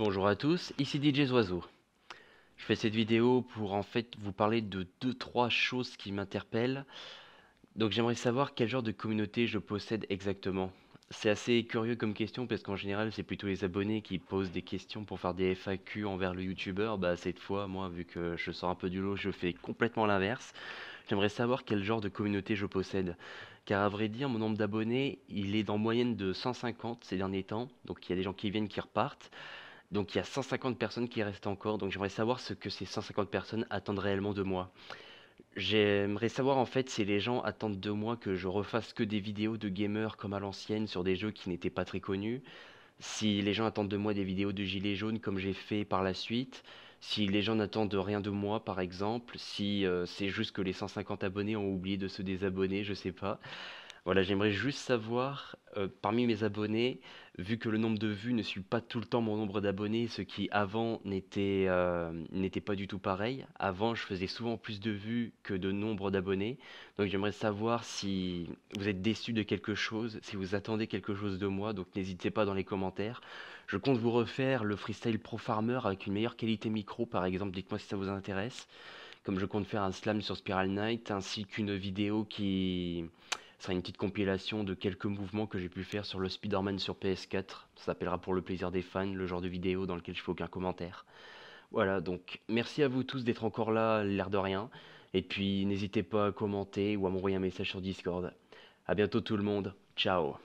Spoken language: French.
Bonjour à tous, ici DJ Zoiseau. Je fais cette vidéo pour en fait vous parler de 2-3 choses qui m'interpellent. Donc j'aimerais savoir quel genre de communauté je possède exactement. C'est assez curieux comme question parce qu'en général c'est plutôt les abonnés qui posent des questions pour faire des FAQ envers le youtubeur. Bah cette fois moi vu que je sors un peu du lot je fais complètement l'inverse. J'aimerais savoir quel genre de communauté je possède. Car à vrai dire, mon nombre d'abonnés, il est en moyenne de 150 ces derniers temps. Donc il y a des gens qui viennent, qui repartent. Donc il y a 150 personnes qui restent encore, donc j'aimerais savoir ce que ces 150 personnes attendent réellement de moi. J'aimerais savoir en fait si les gens attendent de moi que je refasse que des vidéos de gamers comme à l'ancienne sur des jeux qui n'étaient pas très connus, si les gens attendent de moi des vidéos de gilets jaunes comme j'ai fait par la suite, si les gens n'attendent rien de moi par exemple, si euh, c'est juste que les 150 abonnés ont oublié de se désabonner, je sais pas. Voilà, j'aimerais juste savoir, euh, parmi mes abonnés, vu que le nombre de vues ne suit pas tout le temps mon nombre d'abonnés, ce qui avant n'était euh, n'était pas du tout pareil. Avant, je faisais souvent plus de vues que de nombre d'abonnés. Donc j'aimerais savoir si vous êtes déçu de quelque chose, si vous attendez quelque chose de moi. Donc n'hésitez pas dans les commentaires. Je compte vous refaire le freestyle pro farmer avec une meilleure qualité micro, par exemple. Dites-moi si ça vous intéresse. Comme je compte faire un slam sur Spiral Knight, ainsi qu'une vidéo qui ce sera une petite compilation de quelques mouvements que j'ai pu faire sur le Spider-Man sur PS4. Ça s'appellera pour le plaisir des fans, le genre de vidéo dans lequel je fais aucun commentaire. Voilà, donc merci à vous tous d'être encore là, l'air de rien. Et puis n'hésitez pas à commenter ou à m'envoyer un message sur Discord. A bientôt tout le monde, ciao